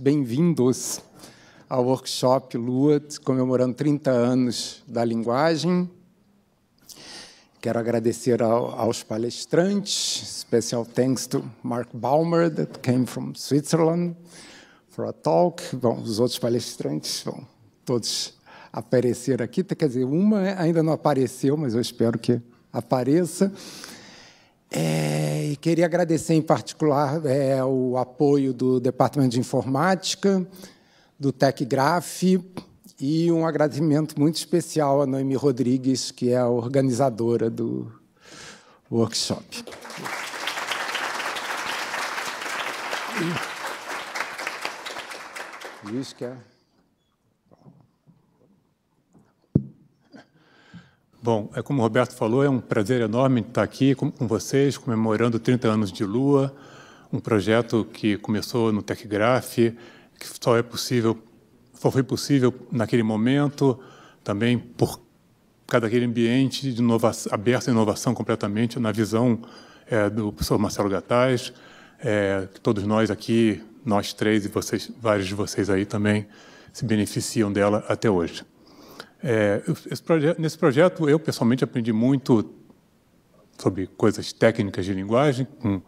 bem-vindos ao workshop LUAT, comemorando 30 anos da linguagem. Quero agradecer ao, aos palestrantes, special thanks to Mark Baumer, that came from Switzerland for a talk. Bom, os outros palestrantes vão todos aparecer aqui, quer dizer, uma ainda não apareceu, mas eu espero que apareça. É, e queria agradecer em particular é, o apoio do Departamento de Informática, do TecGraph e um agradecimento muito especial a Noemi Rodrigues, que é a organizadora do workshop. que é. Bom, é como o Roberto falou, é um prazer enorme estar aqui com, com vocês, comemorando 30 anos de Lua, um projeto que começou no TechGraph, que só é possível, só foi possível naquele momento, também por cada aquele ambiente de inovação, aberto à inovação completamente, na visão é, do professor Marcelo Gataz, é, que todos nós aqui, nós três e vocês, vários de vocês aí também, se beneficiam dela até hoje. É, proje nesse projeto, eu pessoalmente aprendi muito sobre coisas técnicas de linguagem, com,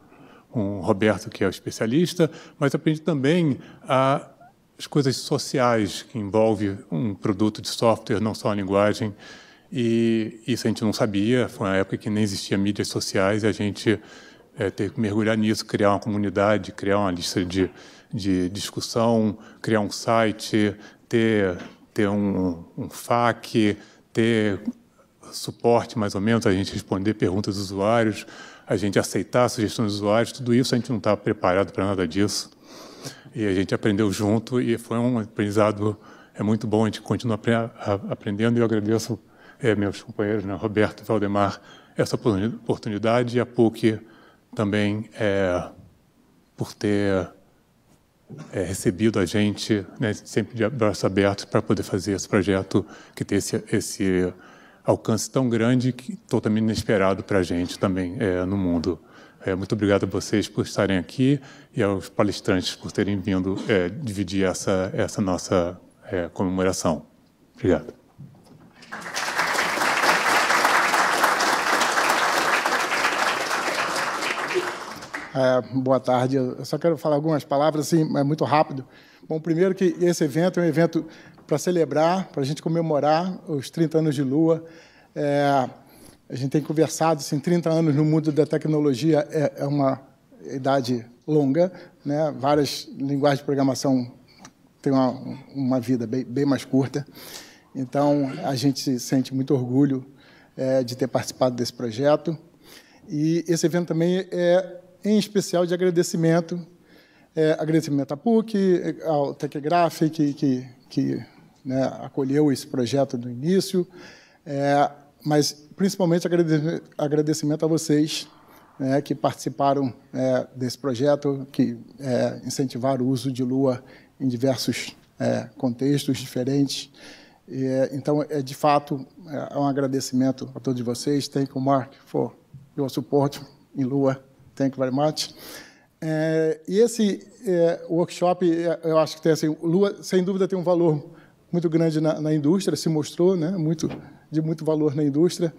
com o Roberto, que é o especialista, mas aprendi também a, as coisas sociais que envolve um produto de software, não só a linguagem. E isso a gente não sabia, foi uma época que nem existia mídias sociais e a gente é, teve que mergulhar nisso, criar uma comunidade, criar uma lista de, de discussão, criar um site, ter ter um, um FAQ, ter suporte mais ou menos, a gente responder perguntas dos usuários, a gente aceitar sugestões dos usuários, tudo isso a gente não está preparado para nada disso. E a gente aprendeu junto e foi um aprendizado é muito bom, a gente continua aprendendo e eu agradeço é, meus companheiros, né, Roberto e Valdemar, essa oportunidade e a PUC também é, por ter é, recebido a gente né, sempre de braços abertos para poder fazer esse projeto que tem esse, esse alcance tão grande que totalmente inesperado para a gente também é, no mundo. É, muito obrigado a vocês por estarem aqui e aos palestrantes por terem vindo é, dividir essa, essa nossa é, comemoração. Obrigado. É, boa tarde. Eu só quero falar algumas palavras, assim, mas é muito rápido. Bom, primeiro que esse evento é um evento para celebrar, para a gente comemorar os 30 anos de Lua. É, a gente tem conversado, assim, 30 anos no mundo da tecnologia é, é uma idade longa, né? Várias linguagens de programação têm uma, uma vida bem, bem mais curta. Então, a gente sente muito orgulho é, de ter participado desse projeto. E esse evento também é em especial de agradecimento, é, agradecimento à PUC, ao Tecgraf que, que, que né, acolheu esse projeto no início, é, mas principalmente agradecimento a vocês né, que participaram é, desse projeto, que é, incentivaram o uso de Lua em diversos é, contextos diferentes. E, é, então, é de fato é um agradecimento a todos vocês. Thank you, Mark, for your support em Lua. Thank you very much. É, e esse é, workshop, é, eu acho que tem assim, Lua, sem dúvida tem um valor muito grande na, na, indústria, se mostrou, né, muito de muito valor na indústria.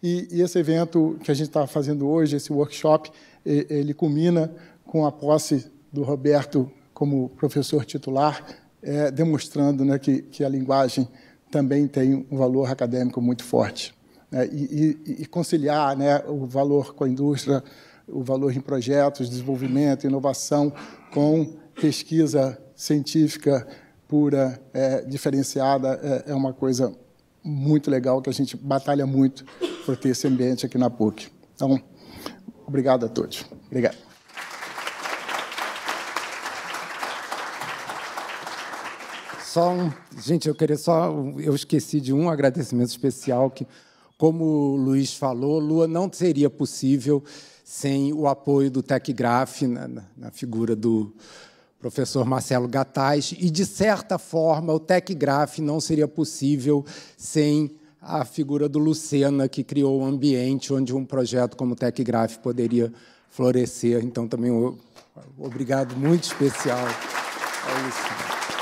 E, e esse evento que a gente está fazendo hoje, esse workshop, ele culmina com a posse do Roberto como professor titular, é, demonstrando né, que, que a linguagem também tem um valor acadêmico muito forte. Né, e, e, e, conciliar né, o valor com a indústria, o valor em projetos, desenvolvimento, inovação, com pesquisa científica pura, é, diferenciada, é, é uma coisa muito legal que a gente batalha muito por ter esse ambiente aqui na PUC. Então, obrigado a todos. Obrigado. Só um, gente, eu queria só, eu esqueci de um agradecimento especial que como o Luiz falou, Lua não seria possível sem o apoio do Tecgraf na, na figura do professor Marcelo Gataz, e, de certa forma, o Tecgraf não seria possível sem a figura do Lucena, que criou o um ambiente onde um projeto como o Tecgraf poderia florescer. Então, também, obrigado muito especial ao Lucena.